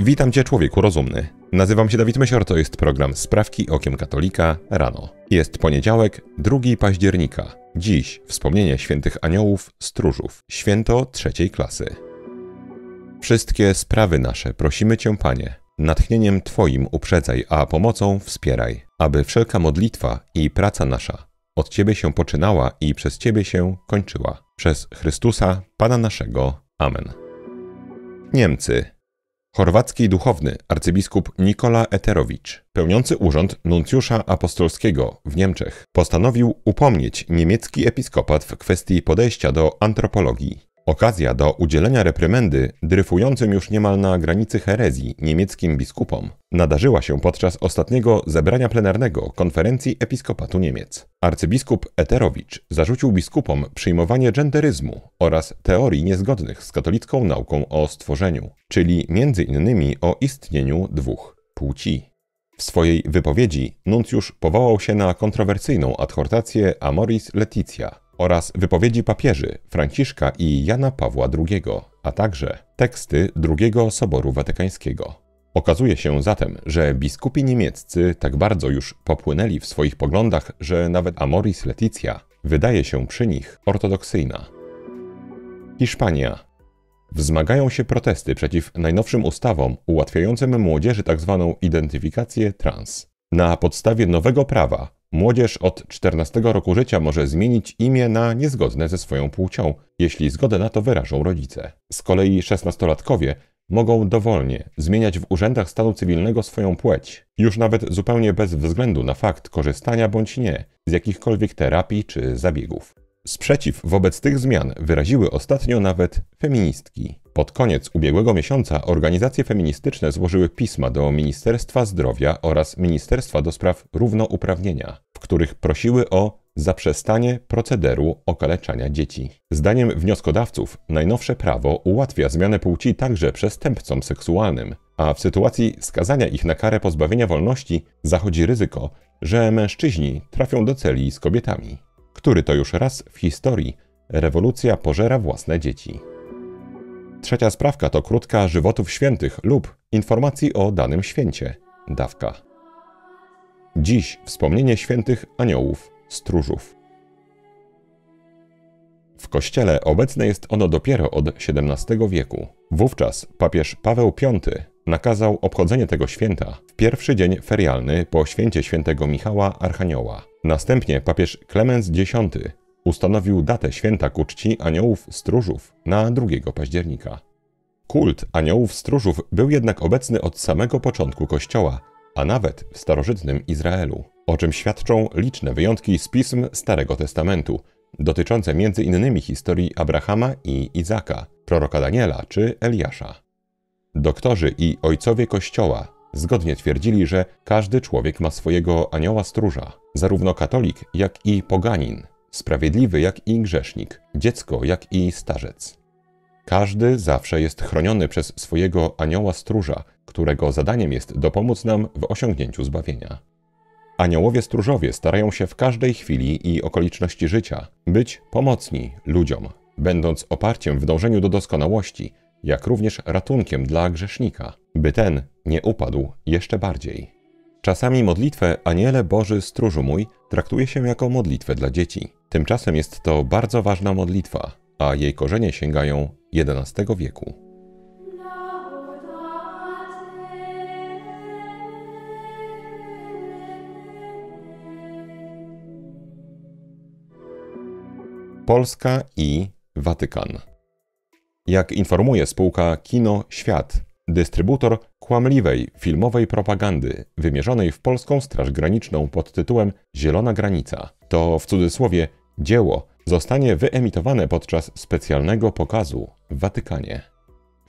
Witam Cię, człowieku rozumny. Nazywam się Dawid Mesior, to jest program Sprawki Okiem Katolika rano. Jest poniedziałek, 2 października. Dziś wspomnienie świętych aniołów, stróżów, święto trzeciej klasy. Wszystkie sprawy nasze prosimy Cię, Panie. Natchnieniem Twoim uprzedzaj, a pomocą wspieraj, aby wszelka modlitwa i praca nasza od Ciebie się poczynała i przez Ciebie się kończyła. Przez Chrystusa, Pana naszego. Amen. Niemcy Chorwacki duchowny arcybiskup Nikola Eterowicz, pełniący urząd nuncjusza apostolskiego w Niemczech, postanowił upomnieć niemiecki episkopat w kwestii podejścia do antropologii. Okazja do udzielenia reprymendy dryfującym już niemal na granicy herezji niemieckim biskupom nadarzyła się podczas ostatniego zebrania plenarnego konferencji episkopatu Niemiec. Arcybiskup Eterowicz zarzucił biskupom przyjmowanie genderyzmu oraz teorii niezgodnych z katolicką nauką o stworzeniu, czyli między innymi o istnieniu dwóch płci. W swojej wypowiedzi nuncjusz powołał się na kontrowersyjną adhortację Amoris Leticia – oraz wypowiedzi papieży Franciszka i Jana Pawła II, a także teksty II Soboru Watykańskiego. Okazuje się zatem, że biskupi niemieccy tak bardzo już popłynęli w swoich poglądach, że nawet Amoris Leticia wydaje się przy nich ortodoksyjna. Hiszpania. Wzmagają się protesty przeciw najnowszym ustawom ułatwiającym młodzieży tzw. Tak identyfikację trans. Na podstawie nowego prawa Młodzież od 14 roku życia może zmienić imię na niezgodne ze swoją płcią, jeśli zgodę na to wyrażą rodzice. Z kolei 16-latkowie mogą dowolnie zmieniać w urzędach stanu cywilnego swoją płeć, już nawet zupełnie bez względu na fakt korzystania bądź nie z jakichkolwiek terapii czy zabiegów. Sprzeciw wobec tych zmian wyraziły ostatnio nawet feministki. Pod koniec ubiegłego miesiąca organizacje feministyczne złożyły pisma do Ministerstwa Zdrowia oraz Ministerstwa do Spraw Równouprawnienia, w których prosiły o zaprzestanie procederu okaleczania dzieci. Zdaniem wnioskodawców, najnowsze prawo ułatwia zmianę płci także przestępcom seksualnym, a w sytuacji skazania ich na karę pozbawienia wolności zachodzi ryzyko, że mężczyźni trafią do celi z kobietami który to już raz w historii rewolucja pożera własne dzieci. Trzecia sprawka to krótka żywotów świętych lub informacji o danym święcie dawka. Dziś wspomnienie świętych aniołów, stróżów. W kościele obecne jest ono dopiero od XVII wieku. Wówczas papież Paweł V nakazał obchodzenie tego święta w pierwszy dzień ferialny po święcie świętego Michała Archanioła. Następnie papież Klemens X ustanowił datę święta ku czci aniołów stróżów na 2 października. Kult aniołów stróżów był jednak obecny od samego początku Kościoła, a nawet w starożytnym Izraelu, o czym świadczą liczne wyjątki z pism Starego Testamentu, dotyczące m.in. historii Abrahama i Izaka, proroka Daniela czy Eliasza. Doktorzy i ojcowie Kościoła zgodnie twierdzili, że każdy człowiek ma swojego anioła stróża, zarówno katolik, jak i poganin, sprawiedliwy, jak i grzesznik, dziecko, jak i starzec. Każdy zawsze jest chroniony przez swojego anioła stróża, którego zadaniem jest dopomóc nam w osiągnięciu zbawienia. Aniołowie stróżowie starają się w każdej chwili i okoliczności życia być pomocni ludziom, będąc oparciem w dążeniu do doskonałości – jak również ratunkiem dla grzesznika, by ten nie upadł jeszcze bardziej. Czasami modlitwę Aniele Boży Stróżu Mój traktuje się jako modlitwę dla dzieci. Tymczasem jest to bardzo ważna modlitwa, a jej korzenie sięgają XI wieku. Polska i Watykan jak informuje spółka Kino Świat, dystrybutor kłamliwej filmowej propagandy wymierzonej w polską Straż Graniczną pod tytułem Zielona Granica. To w cudzysłowie dzieło zostanie wyemitowane podczas specjalnego pokazu w Watykanie.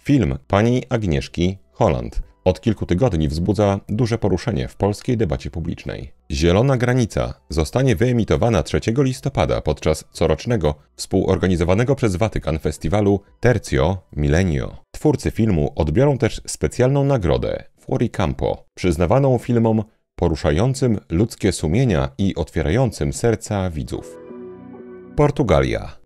Film pani Agnieszki Holland od kilku tygodni wzbudza duże poruszenie w polskiej debacie publicznej. Zielona granica zostanie wyemitowana 3 listopada podczas corocznego współorganizowanego przez Watykan festiwalu Tercio Milenio. Twórcy filmu odbiorą też specjalną nagrodę Campo, przyznawaną filmom poruszającym ludzkie sumienia i otwierającym serca widzów. Portugalia.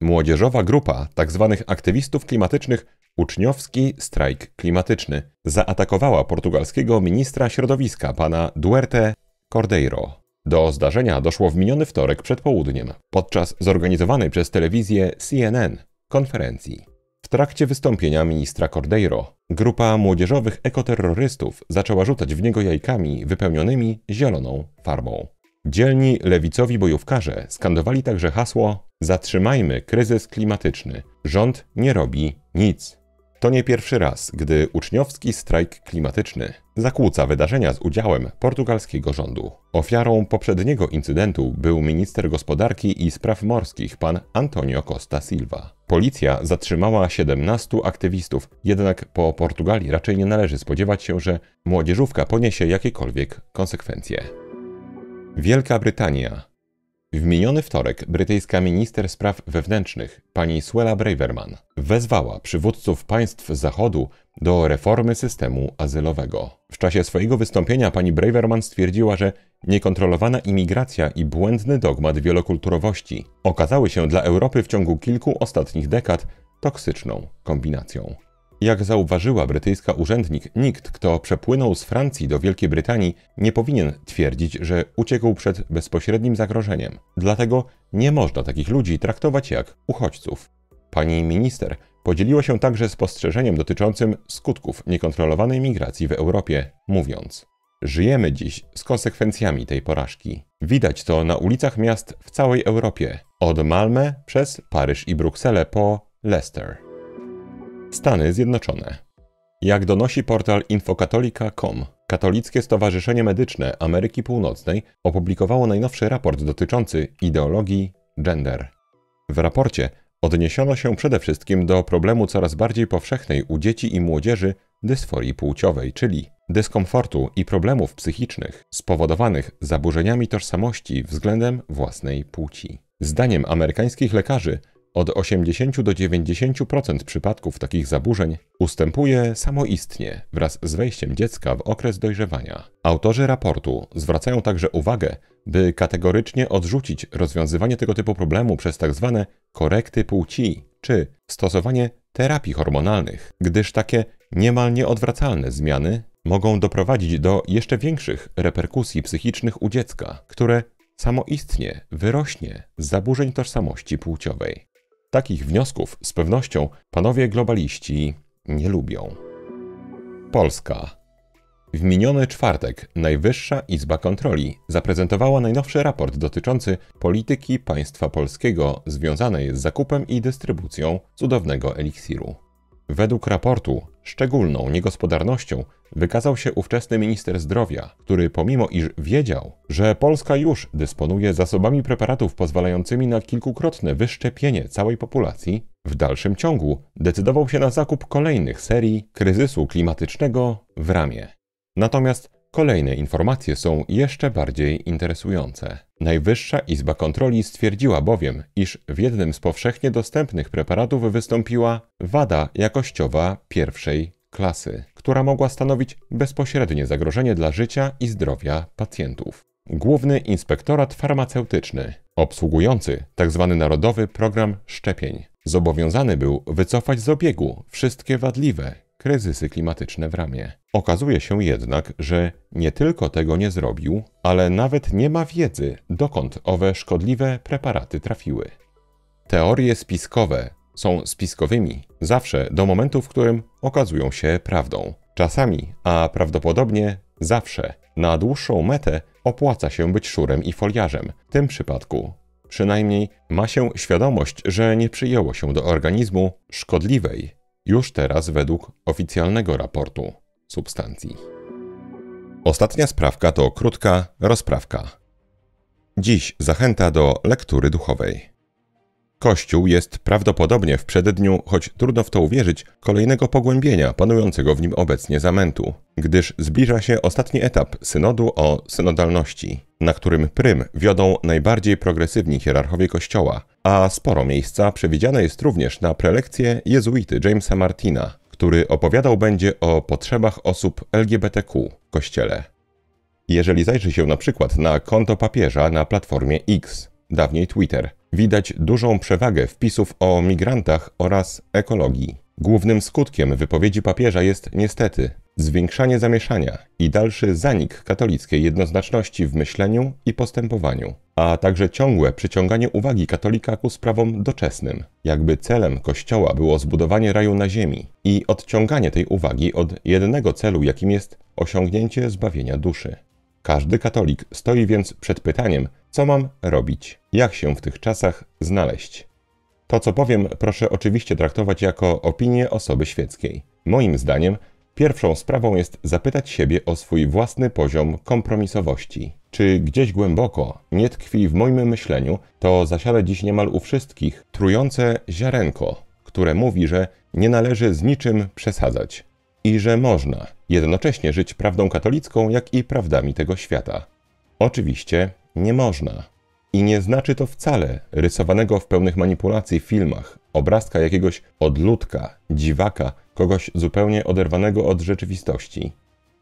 Młodzieżowa grupa tzw. aktywistów klimatycznych Uczniowski strajk klimatyczny zaatakowała portugalskiego ministra środowiska pana Duerte Cordeiro. Do zdarzenia doszło w miniony wtorek przed południem, podczas zorganizowanej przez telewizję CNN konferencji. W trakcie wystąpienia ministra Cordeiro grupa młodzieżowych ekoterrorystów zaczęła rzucać w niego jajkami wypełnionymi zieloną farbą. Dzielni lewicowi bojówkarze skandowali także hasło Zatrzymajmy kryzys klimatyczny. Rząd nie robi nic. To nie pierwszy raz, gdy uczniowski strajk klimatyczny zakłóca wydarzenia z udziałem portugalskiego rządu. Ofiarą poprzedniego incydentu był minister gospodarki i spraw morskich pan Antonio Costa Silva. Policja zatrzymała 17 aktywistów, jednak po Portugalii raczej nie należy spodziewać się, że młodzieżówka poniesie jakiekolwiek konsekwencje. Wielka Brytania w miniony wtorek brytyjska minister spraw wewnętrznych pani Suela Braverman wezwała przywódców państw Zachodu do reformy systemu azylowego. W czasie swojego wystąpienia pani Braverman stwierdziła, że niekontrolowana imigracja i błędny dogmat wielokulturowości okazały się dla Europy w ciągu kilku ostatnich dekad toksyczną kombinacją. Jak zauważyła brytyjska urzędnik, nikt, kto przepłynął z Francji do Wielkiej Brytanii, nie powinien twierdzić, że uciekł przed bezpośrednim zagrożeniem. Dlatego nie można takich ludzi traktować jak uchodźców. Pani minister podzieliła się także spostrzeżeniem dotyczącym skutków niekontrolowanej migracji w Europie, mówiąc: Żyjemy dziś z konsekwencjami tej porażki. Widać to na ulicach miast w całej Europie, od Malmę przez Paryż i Brukselę po Leicester. Stany Zjednoczone. Jak donosi portal infokatolika.com, Katolickie Stowarzyszenie Medyczne Ameryki Północnej opublikowało najnowszy raport dotyczący ideologii gender. W raporcie odniesiono się przede wszystkim do problemu coraz bardziej powszechnej u dzieci i młodzieży dysforii płciowej, czyli dyskomfortu i problemów psychicznych spowodowanych zaburzeniami tożsamości względem własnej płci. Zdaniem amerykańskich lekarzy od 80 do 90% przypadków takich zaburzeń ustępuje samoistnie wraz z wejściem dziecka w okres dojrzewania. Autorzy raportu zwracają także uwagę, by kategorycznie odrzucić rozwiązywanie tego typu problemu przez tzw. Tak korekty płci czy stosowanie terapii hormonalnych, gdyż takie niemal nieodwracalne zmiany mogą doprowadzić do jeszcze większych reperkusji psychicznych u dziecka, które samoistnie wyrośnie z zaburzeń tożsamości płciowej. Takich wniosków z pewnością panowie globaliści nie lubią. Polska. W miniony czwartek Najwyższa Izba Kontroli zaprezentowała najnowszy raport dotyczący polityki państwa polskiego związanej z zakupem i dystrybucją cudownego eliksiru. Według raportu szczególną niegospodarnością wykazał się ówczesny minister zdrowia, który pomimo iż wiedział, że Polska już dysponuje zasobami preparatów pozwalającymi na kilkukrotne wyszczepienie całej populacji, w dalszym ciągu decydował się na zakup kolejnych serii kryzysu klimatycznego w ramię. Natomiast Kolejne informacje są jeszcze bardziej interesujące. Najwyższa Izba Kontroli stwierdziła bowiem, iż w jednym z powszechnie dostępnych preparatów wystąpiła wada jakościowa pierwszej klasy, która mogła stanowić bezpośrednie zagrożenie dla życia i zdrowia pacjentów. Główny Inspektorat Farmaceutyczny, obsługujący tzw. Tak Narodowy Program Szczepień, zobowiązany był wycofać z obiegu wszystkie wadliwe kryzysy klimatyczne w ramie. Okazuje się jednak, że nie tylko tego nie zrobił, ale nawet nie ma wiedzy, dokąd owe szkodliwe preparaty trafiły. Teorie spiskowe są spiskowymi zawsze do momentu, w którym okazują się prawdą. Czasami, a prawdopodobnie zawsze, na dłuższą metę opłaca się być szurem i foliarzem. W tym przypadku przynajmniej ma się świadomość, że nie przyjęło się do organizmu szkodliwej, już teraz według oficjalnego raportu substancji. Ostatnia sprawka to krótka rozprawka. Dziś zachęta do lektury duchowej. Kościół jest prawdopodobnie w przededniu, choć trudno w to uwierzyć, kolejnego pogłębienia panującego w nim obecnie zamętu, gdyż zbliża się ostatni etap synodu o synodalności, na którym prym wiodą najbardziej progresywni hierarchowie Kościoła, a sporo miejsca przewidziane jest również na prelekcję jezuity Jamesa Martina który opowiadał będzie o potrzebach osób LGBTQ w kościele. Jeżeli zajrzy się na przykład na konto papieża na platformie X, dawniej Twitter, widać dużą przewagę wpisów o migrantach oraz ekologii. Głównym skutkiem wypowiedzi papieża jest niestety zwiększanie zamieszania i dalszy zanik katolickiej jednoznaczności w myśleniu i postępowaniu a także ciągłe przyciąganie uwagi katolika ku sprawom doczesnym, jakby celem Kościoła było zbudowanie raju na ziemi i odciąganie tej uwagi od jednego celu, jakim jest osiągnięcie zbawienia duszy. Każdy katolik stoi więc przed pytaniem, co mam robić, jak się w tych czasach znaleźć. To, co powiem, proszę oczywiście traktować jako opinię osoby świeckiej. Moim zdaniem, Pierwszą sprawą jest zapytać siebie o swój własny poziom kompromisowości. Czy gdzieś głęboko nie tkwi w moim myśleniu to zasiada dziś niemal u wszystkich trujące ziarenko, które mówi, że nie należy z niczym przesadzać i że można jednocześnie żyć prawdą katolicką, jak i prawdami tego świata. Oczywiście nie można. I nie znaczy to wcale rysowanego w pełnych manipulacji filmach obrazka jakiegoś odludka, dziwaka, kogoś zupełnie oderwanego od rzeczywistości.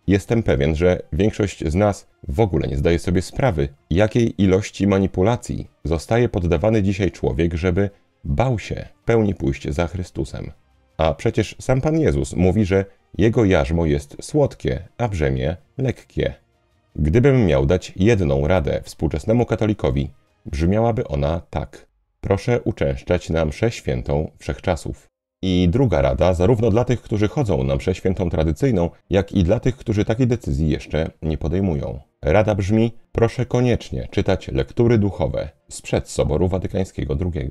Jestem pewien, że większość z nas w ogóle nie zdaje sobie sprawy, jakiej ilości manipulacji zostaje poddawany dzisiaj człowiek, żeby bał się w pełni pójść za Chrystusem. A przecież sam Pan Jezus mówi, że jego jarzmo jest słodkie, a brzemię lekkie. Gdybym miał dać jedną radę współczesnemu katolikowi, brzmiałaby ona tak proszę uczęszczać na mszę świętą wszechczasów. I druga rada, zarówno dla tych, którzy chodzą na mszę świętą tradycyjną, jak i dla tych, którzy takiej decyzji jeszcze nie podejmują. Rada brzmi: proszę koniecznie czytać lektury duchowe sprzed Soboru Watykańskiego II.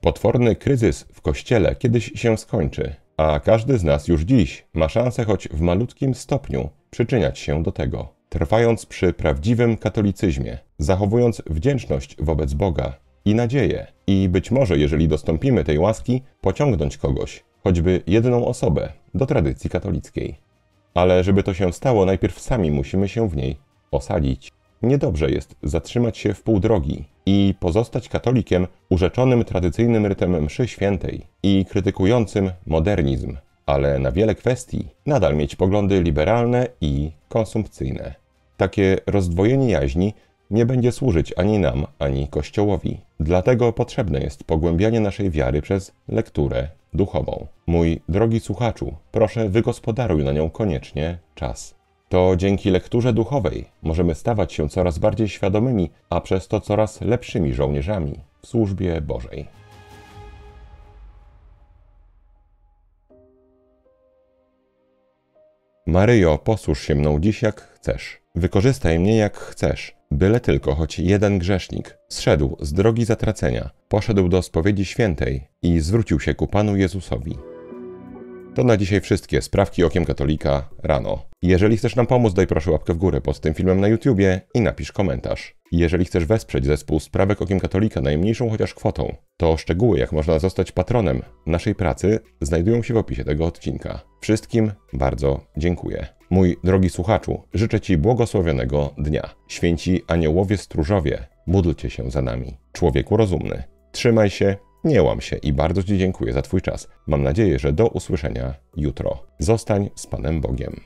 Potworny kryzys w kościele kiedyś się skończy, a każdy z nas już dziś ma szansę choć w malutkim stopniu przyczyniać się do tego, trwając przy prawdziwym katolicyzmie, zachowując wdzięczność wobec Boga i nadzieję. I być może, jeżeli dostąpimy tej łaski, pociągnąć kogoś, choćby jedną osobę, do tradycji katolickiej. Ale żeby to się stało, najpierw sami musimy się w niej osadzić. Niedobrze jest zatrzymać się w pół drogi i pozostać katolikiem urzeczonym tradycyjnym rytem mszy świętej i krytykującym modernizm, ale na wiele kwestii nadal mieć poglądy liberalne i konsumpcyjne. Takie rozdwojenie jaźni nie będzie służyć ani nam, ani Kościołowi. Dlatego potrzebne jest pogłębianie naszej wiary przez lekturę duchową. Mój drogi słuchaczu, proszę wygospodaruj na nią koniecznie czas. To dzięki lekturze duchowej możemy stawać się coraz bardziej świadomymi, a przez to coraz lepszymi żołnierzami w służbie Bożej. Maryjo, posłuż się mną dziś jak chcesz. Wykorzystaj mnie jak chcesz, byle tylko choć jeden grzesznik zszedł z drogi zatracenia, poszedł do spowiedzi świętej i zwrócił się ku Panu Jezusowi. To na dzisiaj wszystkie sprawki okiem katolika rano. Jeżeli chcesz nam pomóc, daj proszę łapkę w górę pod tym filmem na YouTubie i napisz komentarz. Jeżeli chcesz wesprzeć zespół Sprawek Okiem Katolika najmniejszą chociaż kwotą, to szczegóły jak można zostać patronem naszej pracy znajdują się w opisie tego odcinka. Wszystkim bardzo dziękuję. Mój drogi słuchaczu, życzę Ci błogosławionego dnia. Święci aniołowie stróżowie, módlcie się za nami. Człowieku rozumny, trzymaj się nie łam się i bardzo Ci dziękuję za Twój czas. Mam nadzieję, że do usłyszenia jutro. Zostań z Panem Bogiem.